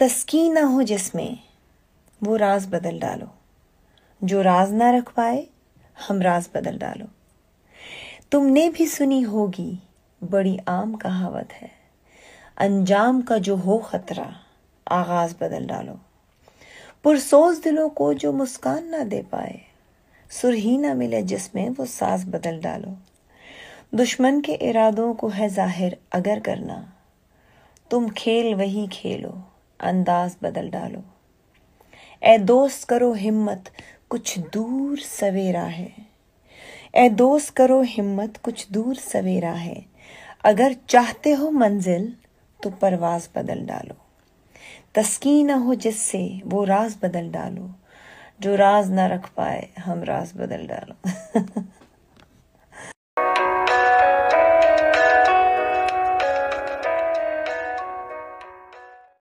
तस्की ना हो जिसमें वो राज बदल डालो जो राज ना रख पाए हम राज बदल डालो तुमने भी सुनी होगी बड़ी आम कहावत है अंजाम का जो हो खतरा आगाज बदल डालो पुरसोज दिलों को जो मुस्कान ना दे पाए सुरही ना मिले जिसमें वो साज बदल डालो दुश्मन के इरादों को है जाहिर अगर करना तुम खेल वही खेलो अंदाज बदल डालो ए दोस्त करो हिम्मत कुछ दूर सवेरा है ए दोस्त करो हिम्मत कुछ दूर सवेरा है अगर चाहते हो मंजिल तो परवाज बदल डालो तस्की ना हो जिससे वो राज बदल डालो जो राज ना रख पाए हम राज बदल डालो